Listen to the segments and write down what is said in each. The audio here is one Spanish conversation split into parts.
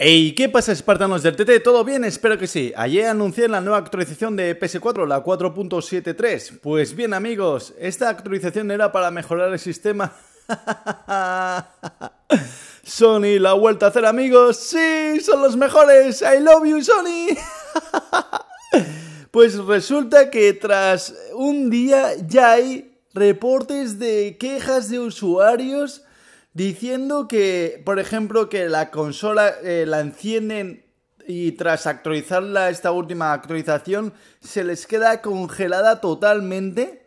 Hey, ¿qué pasa espartanos del TT? ¿Todo bien? Espero que sí. Ayer anuncié la nueva actualización de PS4, la 4.73. Pues bien amigos, esta actualización era para mejorar el sistema... Sony, la vuelta a hacer amigos. Sí, son los mejores. I love you, Sony. pues resulta que tras un día ya hay reportes de quejas de usuarios diciendo que, por ejemplo, que la consola eh, la encienden y tras actualizarla, esta última actualización, se les queda congelada totalmente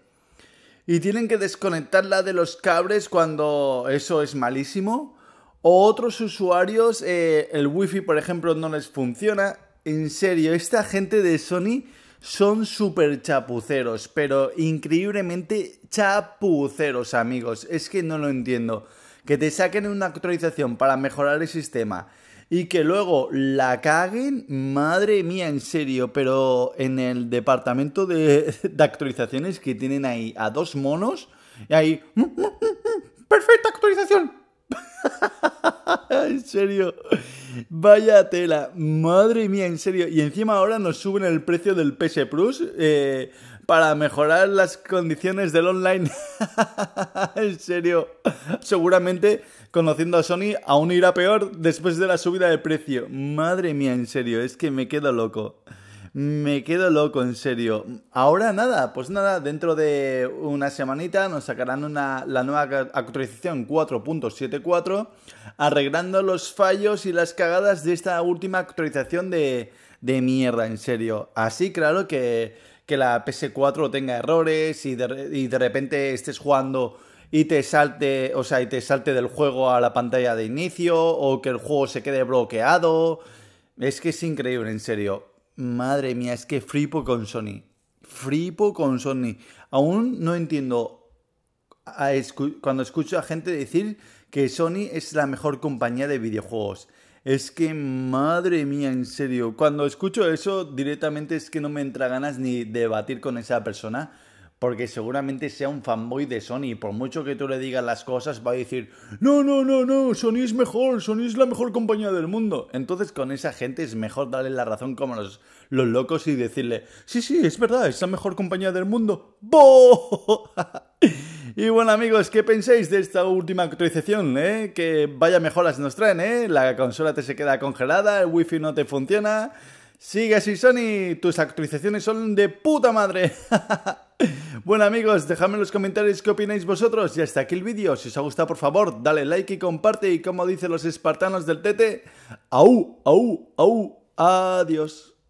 y tienen que desconectarla de los cables cuando eso es malísimo. O otros usuarios, eh, el wifi, por ejemplo, no les funciona. En serio, esta gente de Sony son súper chapuceros, pero increíblemente chapuceros, amigos. Es que no lo entiendo que te saquen una actualización para mejorar el sistema y que luego la caguen, madre mía, en serio, pero en el departamento de, de actualizaciones que tienen ahí a dos monos, y ahí, mm, mm, mm, perfecta actualización. en serio. Vaya tela. Madre mía, en serio. Y encima ahora nos suben el precio del PS Plus eh, para mejorar las condiciones del online. en serio. Seguramente, conociendo a Sony, aún irá peor después de la subida de precio. Madre mía, en serio. Es que me quedo loco. Me quedo loco, en serio. Ahora nada, pues nada, dentro de una semanita nos sacarán la nueva actualización 4.74, arreglando los fallos y las cagadas de esta última actualización de, mierda, en serio. Así, claro, que, que la PS4 tenga errores y de, y de repente estés jugando y te salte, o sea, y te salte del juego a la pantalla de inicio o que el juego se quede bloqueado. Es que es increíble, en serio. Madre mía, es que fripo con Sony. Fripo con Sony. Aún no entiendo cuando escucho a gente decir que Sony es la mejor compañía de videojuegos. Es que, madre mía, en serio, cuando escucho eso directamente es que no me entra ganas ni debatir con esa persona porque seguramente sea un fanboy de Sony. Por mucho que tú le digas las cosas, va a decir, no, no, no, no, Sony es mejor, Sony es la mejor compañía del mundo. Entonces con esa gente es mejor darle la razón como los, los locos y decirle, sí, sí, es verdad, es la mejor compañía del mundo. ¡Boo! Y bueno amigos, ¿qué pensáis de esta última actualización? Eh? Que vaya mejoras nos traen, ¿eh? La consola te se queda congelada, el wifi no te funciona. Sigue así Sony, tus actualizaciones son de puta madre. Bueno amigos, dejadme en los comentarios qué opináis vosotros y hasta aquí el vídeo. Si os ha gustado por favor, dale like y comparte y como dicen los espartanos del Tete, au, au, au, adiós.